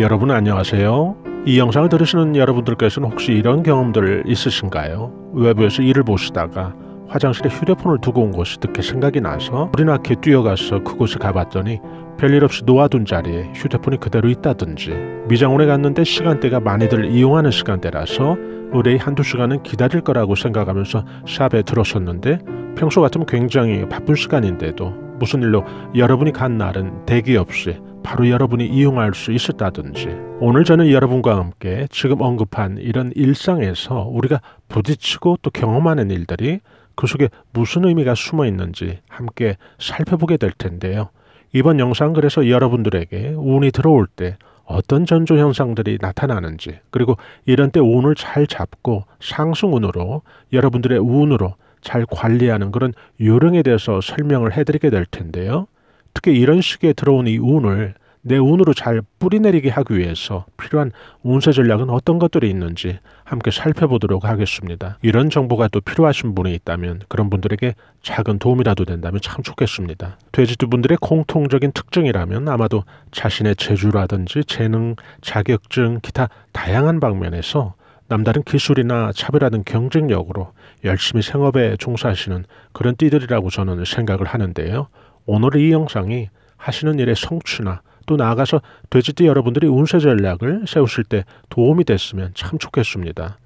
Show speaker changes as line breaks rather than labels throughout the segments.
여러분 안녕하세요. 이 영상을 들으시는 여러분들께서는 혹시 이런 경험들 있으신가요? 외부에서 일을 보시다가 화장실에 휴대폰을 두고 온 것이 듣게 생각이 나서 어린아기 뛰어가서 그곳에 가봤더니 별일 없이 놓아둔 자리에 휴대폰이 그대로 있다든지 미장원에 갔는데 시간대가 많이들 이용하는 시간대라서 의뢰의 한두 시간은 기다릴 거라고 생각하면서 샵에 들어섰는데 평소 같으면 굉장히 바쁜 시간인데도 무슨 일로 여러분이 간 날은 대기 없이 바로 여러분이 이용할 수 있었다든지 오늘 저는 여러분과 함께 지금 언급한 이런 일상에서 우리가 부딪히고 또 경험하는 일들이 그 속에 무슨 의미가 숨어 있는지 함께 살펴보게 될 텐데요. 이번 영상 그래서 여러분들에게 운이 들어올 때 어떤 전조 현상들이 나타나는지 그리고 이런 때 운을 잘 잡고 상승운으로 여러분들의 운으로 잘 관리하는 그런 요령에 대해서 설명을 해드리게 될 텐데요. 특히 이런 식에 들어온 이 운을 내 운으로 잘 뿌리내리게 하기 위해서 필요한 운세 전략은 어떤 것들이 있는지 함께 살펴보도록 하겠습니다. 이런 정보가 또 필요하신 분이 있다면 그런 분들에게 작은 도움이라도 된다면 참 좋겠습니다. 돼지두 분들의 공통적인 특징이라면 아마도 자신의 재주라든지 재능, 자격증, 기타 다양한 방면에서 남다른 기술이나 차별화된 경쟁력으로 열심히 생업에 종사하시는 그런 띠들이라고 저는 생각을 하는데요. 오늘 이 영상이 하시는 일의 성취나 또 나아가서 돼지띠 여러분들이 운세 전략을 세우실 때 도움이 됐으면 참 좋겠습니다.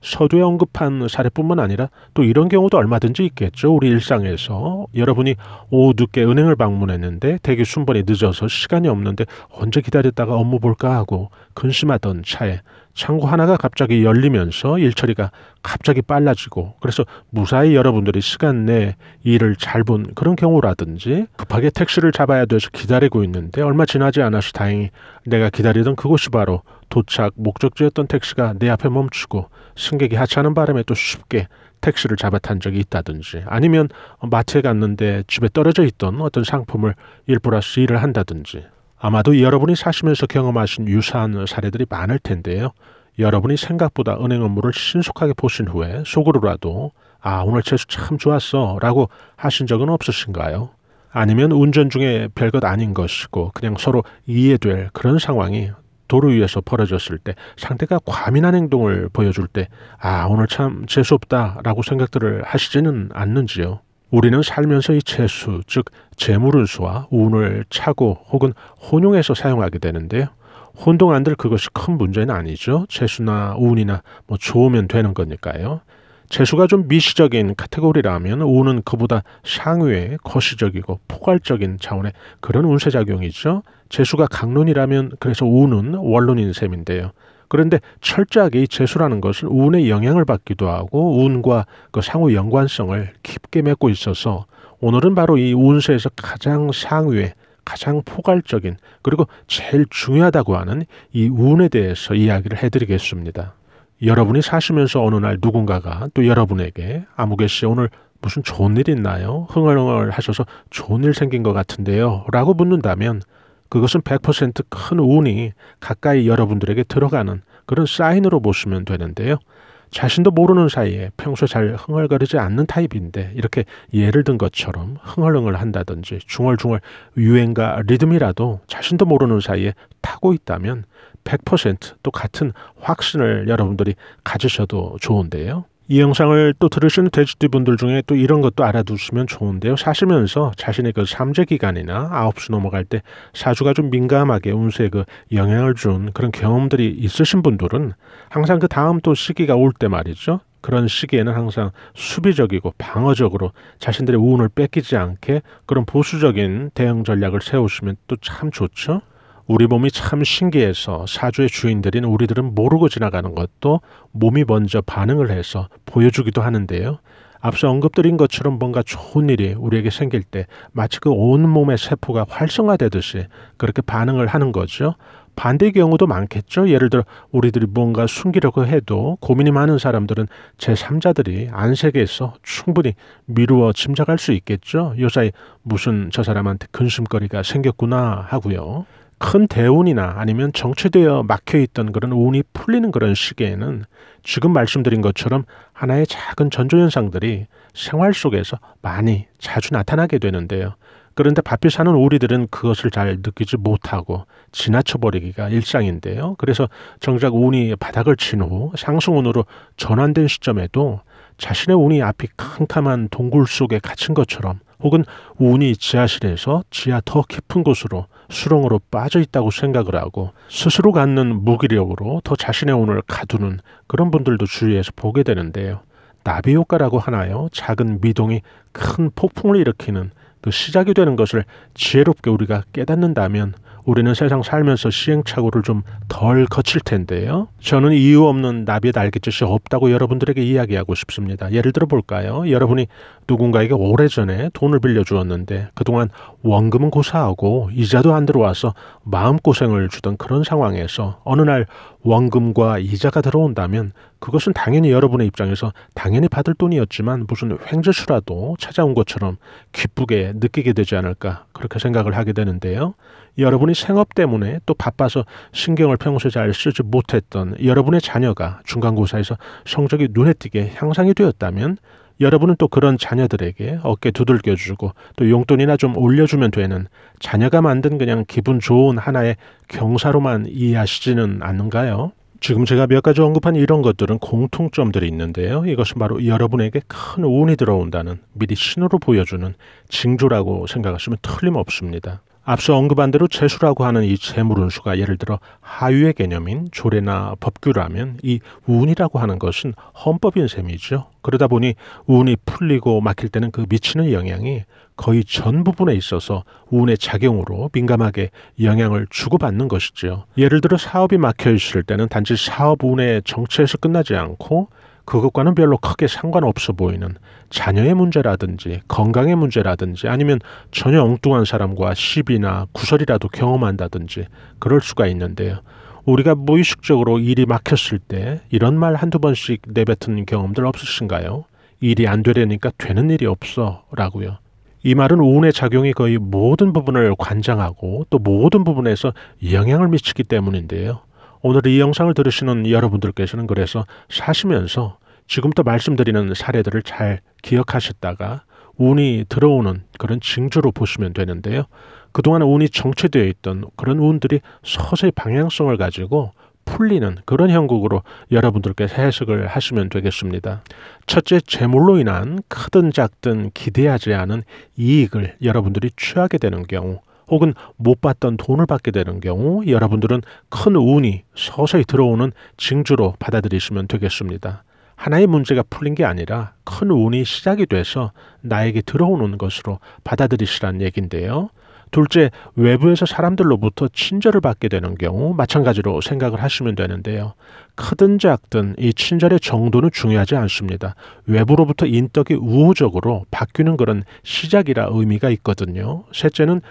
서두에 언급한 사례뿐만 아니라 또 이런 경우도 얼마든지 있겠죠. 우리 일상에서 여러분이 오후 늦게 은행을 방문했는데 대기 순번이 늦어서 시간이 없는데 언제 기다렸다가 업무 볼까 하고 근심하던 차에 창고 하나가 갑자기 열리면서 일처리가 갑자기 빨라지고 그래서 무사히 여러분들이 시간 내에 일을 잘 본 그런 경우라든지 급하게 택시를 잡아야 돼서 기다리고 있는데 얼마 지나지 않아서 다행히 내가 기다리던 그곳이 바로 도착 목적지였던 택시가 내 앞에 멈추고 승객이 하차하는 바람에 또 쉽게 택시를 잡아 탄 적이 있다든지 아니면 마트에 갔는데 집에 떨어져 있던 어떤 상품을 일부러수 일을 한다든지 아마도 여러분이 사시면서 경험하신 유사한 사례들이 많을 텐데요. 여러분이 생각보다 은행 업무를 신속하게 보신 후에 속으로라도 아 오늘 재수 참 좋았어 라고 하신 적은 없으신가요? 아니면 운전 중에 별것 아닌 것이고 그냥 서로 이해될 그런 상황이 도로 위에서 벌어졌을 때 상대가 과민한 행동을 보여줄 때 아 오늘 참 재수없다 라고 생각들을 하시지는 않는지요. 우리는 살면서 이 채수, 즉 재물운수와 운을 차고 혹은 혼용해서 사용하게 되는데요. 혼동 안 될 그것이 큰 문제는 아니죠. 채수나 운이나 뭐 좋으면 되는 거니까요. 재수가 좀 미시적인 카테고리라면 운은 그보다 상위의 거시적이고 포괄적인 차원의 그런 운세작용이죠. 재수가 강론이라면 그래서 운은 원론인 셈인데요. 그런데 철저하게 이 재수라는 것은 운의 영향을 받기도 하고 운과 그 상호 연관성을 깊게 맺고 있어서 오늘은 바로 이 운세에서 가장 상위에 가장 포괄적인 그리고 제일 중요하다고 하는 이 운에 대해서 이야기를 해드리겠습니다. 여러분이 사시면서 어느 날 누군가가 또 여러분에게 아무개 씨 오늘 무슨 좋은 일 있나요? 흥얼흥얼 하셔서 좋은 일 생긴 것 같은데요. 라고 묻는다면 그것은 100%큰 운이 가까이 여러분들에게 들어가는 그런 사인으로 보시면 되는데요. 자신도 모르는 사이에 평소 잘 흥얼거리지 않는 타입인데 이렇게 예를 든 것처럼 흥얼흥얼 한다든지 중얼중얼 유행과 리듬이라도 자신도 모르는 사이에 타고 있다면 100%또 같은 확신을 여러분들이 가지셔도 좋은데요. 이 영상을 또 들으시는 돼지띠 분들 중에 또 이런 것도 알아두시면 좋은데요. 사시면서 자신의 그 삼재 기간이나 아홉 수 넘어갈 때 사주가 좀 민감하게 운세에 그 영향을 준 그런 경험들이 있으신 분들은 항상 그 다음 또 시기가 올 때 말이죠. 그런 시기에는 항상 수비적이고 방어적으로 자신들의 운을 뺏기지 않게 그런 보수적인 대응 전략을 세우시면 또 참 좋죠. 우리 몸이 참 신기해서 사주의 주인들인 우리들은 모르고 지나가는 것도 몸이 먼저 반응을 해서 보여주기도 하는데요. 앞서 언급드린 것처럼 뭔가 좋은 일이 우리에게 생길 때 마치 그 온몸의 세포가 활성화되듯이 그렇게 반응을 하는 거죠. 반대의 경우도 많겠죠. 예를 들어 우리들이 뭔가 숨기려고 해도 고민이 많은 사람들은 제3자들이 안색에서 충분히 미루어 짐작할 수 있겠죠. 요사이 무슨 저 사람한테 근심거리가 생겼구나 하고요. 큰 대운이나 아니면 정체되어 막혀있던 그런 운이 풀리는 그런 시기에는 지금 말씀드린 것처럼 하나의 작은 전조현상들이 생활 속에서 많이 자주 나타나게 되는데요. 그런데 바삐 사는 우리들은 그것을 잘 느끼지 못하고 지나쳐버리기가 일상인데요. 그래서 정작 운이 바닥을 친 후 상승운으로 전환된 시점에도 자신의 운이 앞이 캄캄한 동굴 속에 갇힌 것처럼 혹은 운이 지하실에서 지하 더 깊은 곳으로 수렁으로 빠져 있다고 생각을 하고 스스로 갖는 무기력으로 더 자신의 운을 가두는 그런 분들도 주위에서 보게 되는데요. 나비 효과라고 하나요? 작은 미동이 큰 폭풍을 일으키는 그 시작이 되는 것을 지혜롭게 우리가 깨닫는다면 우리는 세상 살면서 시행착오를 좀 덜 거칠 텐데요. 저는 이유 없는 나비의 날갯짓이 없다고 여러분들에게 이야기하고 싶습니다. 예를 들어 볼까요? 여러분이 누군가에게 오래전에 돈을 빌려 주었는데 그동안 원금은 고사하고 이자도 안 들어와서 마음고생을 주던 그런 상황에서 어느 날 원금과 이자가 들어온다면 그것은 당연히 여러분의 입장에서 당연히 받을 돈이었지만 무슨 횡재수라도 찾아온 것처럼 기쁘게 느끼게 되지 않을까 그렇게 생각을 하게 되는데요. 여러분이 생업 때문에 또 바빠서 신경을 평소에 잘 쓰지 못했던 여러분의 자녀가 중간고사에서 성적이 눈에 띄게 향상이 되었다면 여러분은 또 그런 자녀들에게 어깨 두들겨주고 또 용돈이나 좀 올려주면 되는 자녀가 만든 그냥 기분 좋은 하나의 경사로만 이해하시지는 않는가요? 지금 제가 몇 가지 언급한 이런 것들은 공통점들이 있는데요. 이것은 바로 여러분에게 큰 운이 들어온다는 미리 신호로 보여주는 징조라고 생각하시면 틀림없습니다. 앞서 언급한 대로 재수라고 하는 이 재물운수가 예를 들어 하위의 개념인 조례나 법규라면 이 운이라고 하는 것은 헌법인 셈이죠. 그러다 보니 운이 풀리고 막힐 때는 그 미치는 영향이 거의 전 부분에 있어서 운의 작용으로 민감하게 영향을 주고받는 것이죠. 예를 들어 사업이 막혀 있을 때는 단지 사업 운의 정체에서 끝나지 않고 그것과는 별로 크게 상관없어 보이는 자녀의 문제라든지 건강의 문제라든지 아니면 전혀 엉뚱한 사람과 시비나 구설이라도 경험한다든지 그럴 수가 있는데요. 우리가 무의식적으로 일이 막혔을 때 이런 말 한두 번씩 내뱉은 경험들 없으신가요? 일이 안 되려니까 되는 일이 없어 라고요. 이 말은 운의 작용이 거의 모든 부분을 관장하고 또 모든 부분에서 영향을 미치기 때문인데요. 오늘 이 영상을 들으시는 여러분들께서는 그래서 사시면서 지금부터 말씀드리는 사례들을 잘 기억하셨다가 운이 들어오는 그런 징조로 보시면 되는데요. 그동안 운이 정체되어 있던 그런 운들이 서서히 방향성을 가지고 풀리는 그런 형국으로 여러분들께 해석을 하시면 되겠습니다. 첫째, 재물로 인한 크든 작든 기대하지 않은 이익을 여러분들이 취하게 되는 경우 혹은 못 받던 돈을 받게 되는 경우 여러분들은 큰 운이 서서히 들어오는 징조로 받아들이시면 되겠습니다. 하나의 문제가 풀린 게 아니라 큰 운이 시작이 돼서 나에게 들어오는 것으로 받아들이시란 얘긴데요. 둘째, 외부에서 사람들로부터 친절을 받게 되는 경우 마찬가지로 생각을 하시면 되는데요. 크든 작든 이 친절의 정도는 중요하지 않습니다. 외부로부터 인덕이 우호적으로 바뀌는 그런 시작이라 의미가 있거든요. 셋째는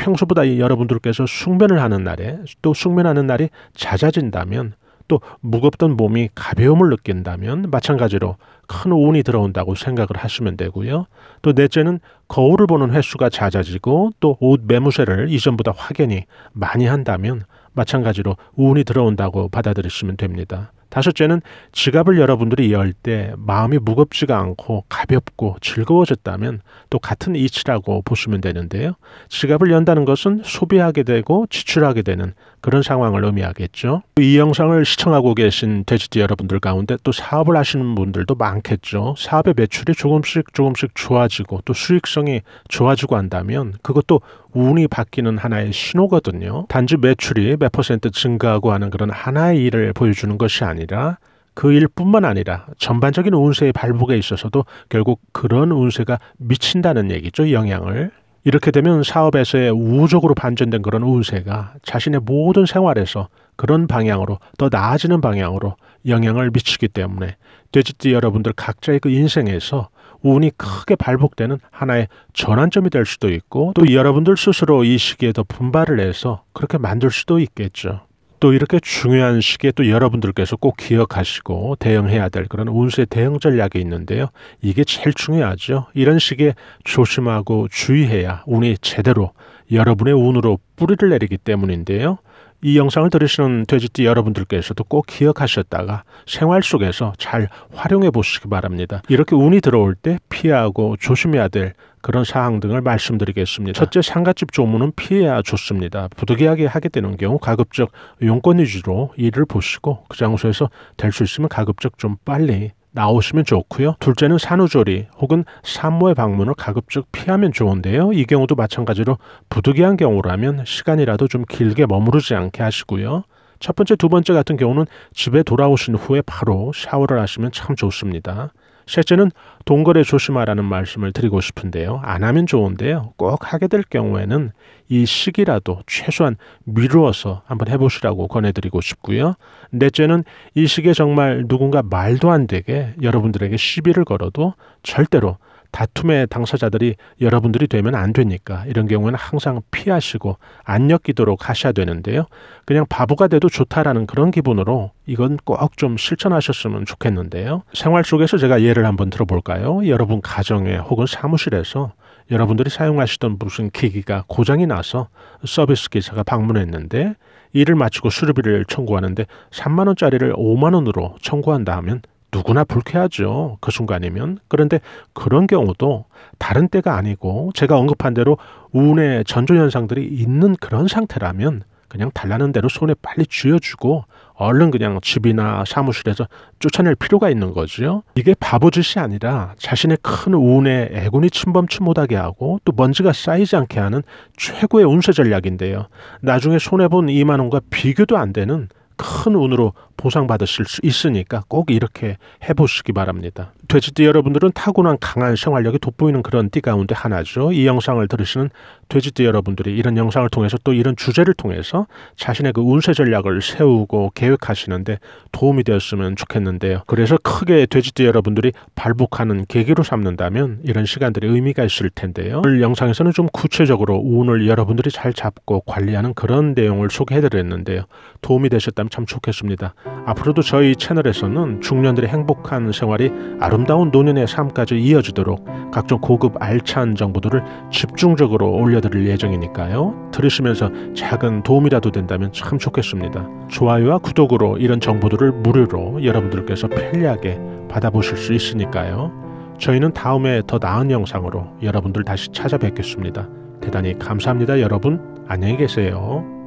평소보다 여러분들께서 숙면을 하는 날에 또 숙면하는 날이 잦아진다면 또 무겁던 몸이 가벼움을 느낀다면 마찬가지로 큰 운이 들어온다고 생각을 하시면 되고요. 또 넷째는 거울을 보는 횟수가 잦아지고 또 옷 매무새를 이전보다 확연히 많이 한다면 마찬가지로 운이 들어온다고 받아들이시면 됩니다. 다섯째는 지갑을 여러분들이 열 때 마음이 무겁지가 않고 가볍고 즐거워졌다면 또 같은 이치라고 보시면 되는데요. 지갑을 연다는 것은 소비하게 되고 지출하게 되는 그런 상황을 의미하겠죠. 이 영상을 시청하고 계신 돼지띠 여러분들 가운데 또 사업을 하시는 분들도 많겠죠. 사업의 매출이 조금씩 조금씩 좋아지고 또 수익성이 좋아지고 한다면 그것도 운이 바뀌는 하나의 신호거든요. 단지 매출이 몇 퍼센트 증가하고 하는 그런 하나의 일을 보여주는 것이 아니라 그 일뿐만 아니라 전반적인 운세의 발목에 있어서도 결국 그런 운세가 미친다는 얘기죠, 영향을. 이렇게 되면 사업에서의 우호적으로 반전된 그런 운세가 자신의 모든 생활에서 그런 방향으로 더 나아지는 방향으로 영향을 미치기 때문에 돼지띠 여러분들 각자의 그 인생에서 운이 크게 발복되는 하나의 전환점이 될 수도 있고 또 여러분들 스스로 이 시기에 더 분발을 해서 그렇게 만들 수도 있겠죠. 또 이렇게 중요한 시기에 또 여러분들께서 꼭 기억하시고 대응해야 될 그런 운세 대응 전략이 있는데요. 이게 제일 중요하죠. 이런 시기에 조심하고 주의해야 운이 제대로 여러분의 운으로 뿌리를 내리기 때문인데요. 이 영상을 들으시는 돼지띠 여러분들께서도 꼭 기억하셨다가 생활 속에서 잘 활용해 보시기 바랍니다. 이렇게 운이 들어올 때 피하고 조심해야 될 그런 사항 등을 말씀드리겠습니다. 첫째, 상가집 조문은 피해야 좋습니다. 부득이하게 하게 되는 경우 가급적 용건 위주로 일을 보시고 그 장소에서 될 수 있으면 가급적 좀 빨리 나오시면 좋고요. 둘째는 산후조리 혹은 산모의 방문을 가급적 피하면 좋은데요. 이 경우도 마찬가지로 부득이한 경우라면 시간이라도 좀 길게 머무르지 않게 하시고요. 첫 번째, 두 번째 같은 경우는 집에 돌아오신 후에 바로 샤워를 하시면 참 좋습니다. 셋째는 동거래 조심하라는 말씀을 드리고 싶은데요. 안 하면 좋은데요. 꼭 하게 될 경우에는 이 시기라도 최소한 미루어서 한번 해보시라고 권해드리고 싶고요. 넷째는 이 시기에 정말 누군가 말도 안 되게 여러분들에게 시비를 걸어도 절대로 다툼의 당사자들이 여러분들이 되면 안 되니까 이런 경우는 에 항상 피하시고 안 엮이도록 하셔야 되는데요. 그냥 바보가 돼도 좋다라는 그런 기분으로 이건 꼭 좀 실천하셨으면 좋겠는데요. 생활 속에서 제가 예를 한번 들어볼까요? 여러분 가정에 혹은 사무실에서 여러분들이 사용하시던 무슨 기기가 고장이 나서 서비스 기사가 방문했는데 일을 마치고 수리비를 청구하는데 3만 원짜리를 5만 원으로 청구한다 하면 누구나 불쾌하죠. 그 순간이면. 그런데 그런 경우도 다른 때가 아니고 제가 언급한 대로 운의 전조현상들이 있는 그런 상태라면 그냥 달라는 대로 손에 빨리 쥐어주고 얼른 그냥 집이나 사무실에서 쫓아낼 필요가 있는 거지요. 이게 바보짓이 아니라 자신의 큰 운에 애군이 침범치 못하게 하고 또 먼지가 쌓이지 않게 하는 최고의 운세 전략인데요. 나중에 손해본 2만 원과 비교도 안 되는 큰 운으로 보상받으실 수 있으니까 꼭 이렇게 해보시기 바랍니다. 돼지띠 여러분들은 타고난 강한 생활력이 돋보이는 그런 띠 가운데 하나죠. 이 영상을 들으시는 돼지띠 여러분들이 이런 영상을 통해서 또 이런 주제를 통해서 자신의 그 운세 전략을 세우고 계획하시는데 도움이 되었으면 좋겠는데요. 그래서 크게 돼지띠 여러분들이 발복하는 계기로 삼는다면 이런 시간들이 의미가 있을 텐데요. 오늘 영상에서는 좀 구체적으로 운을 여러분들이 잘 잡고 관리하는 그런 내용을 소개해드렸는데요. 도움이 되셨다면 참 좋겠습니다. 앞으로도 저희 채널에서는 중년들의 행복한 생활이 아름다운 노년의 삶까지 이어지도록 각종 고급 알찬 정보들을 집중적으로 올려드릴 예정이니까요. 들으시면서 작은 도움이라도 된다면 참 좋겠습니다. 좋아요와 구독으로 이런 정보들을 무료로 여러분들께서 편리하게 받아보실 수 있으니까요. 저희는 다음에 더 나은 영상으로 여러분들 다시 찾아뵙겠습니다. 대단히 감사합니다, 여러분. 안녕히 계세요.